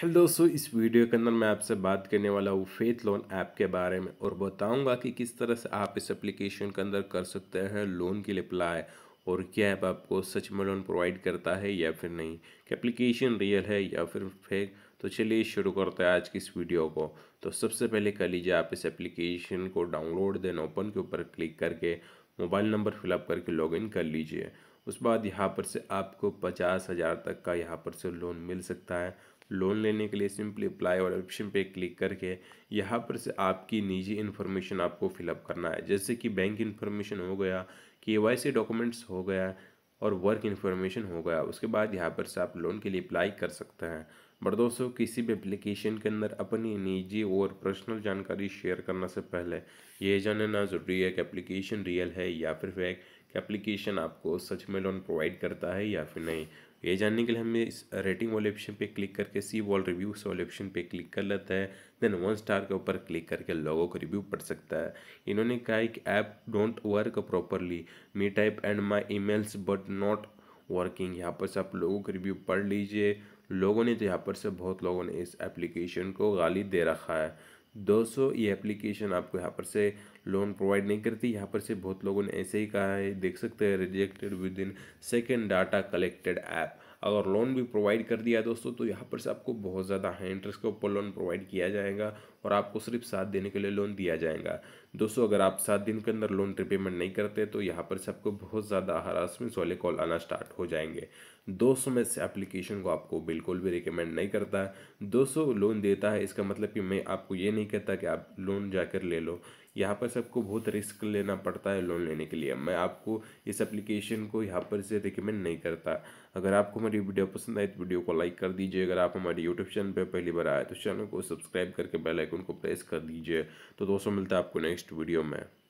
hello दोस्तों इस video के अंदर मैं आपसे बात करने वाला हूँ फेथ लोन ऐप के बारे में और बताऊंगा कि किस तरह से आप इस एप्लीकेशन के अंदर कर सकते हैं लोन के लिए अप्लाई और क्या ऐप आपको सच में लोन प्रोवाइड करता है या फिर नहीं कि एप्लीकेशन रियल है या फिर फेक तो चलिए शुरू करते हैं आज की इस वीडियो को तो सबसे पहले कर लीजिए आप इस एप्लीकेशन को डाउनलोड देन ओपन के ऊपर क्लिक करके मोबाइल नंबर फिलअप करके लॉगिन कर लीजिए उस बाद यहाँ पर से आपको पचास हज़ार तक का यहाँ पर से लोन मिल सकता है लोन लेने के लिए सिंपली अप्लाई वाले ऑप्शन पे क्लिक करके यहाँ पर से आपकी निजी इन्फॉर्मेशन आपको फिलअप करना है जैसे कि बैंक इन्फॉर्मेशन हो गया के डॉक्यूमेंट्स हो गया और वर्क इन्फॉर्मेशन हो गया उसके बाद यहाँ पर से आप लोन के लिए अप्लाई कर सकते हैं बट दोस्तों किसी भी एप्लीकेशन के अंदर अपनी निजी और पर्सनल जानकारी शेयर करने से पहले यह जानना ज़रूरी है कि एप्लीकेशन रियल है या फिर फेक एप्लीकेशन आपको सच में लोन प्रोवाइड करता है या फिर नहीं ये जानने के लिए हमें इस रेटिंग वाले ऑप्शन पे क्लिक करके सी वॉल रिव्यू वाले ऑप्शन पे क्लिक कर लेता है देन वन स्टार के ऊपर क्लिक करके लोगों को रिव्यू पढ़ सकता है इन्होंने कहा है कि app don't work properly me type and my emails but not working यहाँ पर से आप लोगों को रिव्यू पढ़ लीजिए लोगों ने तो यहाँ पर से बहुत लोगों ने इस एप्लीकेशन को गाली दे रखा है 200 ये एप्लीकेशन आपको यहाँ पर से लोन प्रोवाइड नहीं करती यहाँ पर से बहुत लोगों ने ऐसे ही कहा है देख सकते हैं rejected within second data collected app और लोन भी प्रोवाइड कर दिया दोस्तों तो यहाँ पर से आपको बहुत ज़्यादा हाई इंटरेस्ट के ऊपर लोन प्रोवाइड किया जाएगा और आपको सिर्फ सात दिन के लिए लोन दिया जाएगा दोस्तों अगर आप सात दिन के अंदर लोन रिपेमेंट नहीं करते तो यहाँ पर से आपको बहुत ज़्यादा हरासमेंट वाले कॉल आना स्टार्ट हो जाएंगे दोस्तों मैं इस एप्लीकेशन को आपको बिल्कुल भी रिकमेंड नहीं करता दोस्तों लोन देता है इसका मतलब कि मैं आपको ये नहीं कहता कि आप लोन जाकर ले लो यहाँ पर सबको बहुत रिस्क लेना पड़ता है लोन लेने के लिए मैं आपको इस एप्लीकेशन को यहाँ पर से रिकमेंड नहीं करता अगर आपको हमारी वीडियो पसंद आए तो वीडियो को लाइक कर दीजिए अगर आप हमारे यूट्यूब चैनल पर पहली बार आए तो चैनल को सब्सक्राइब करके बेलाइकन को प्रेस कर दीजिए तो दोस्तों मिलता है आपको नेक्स्ट वीडियो में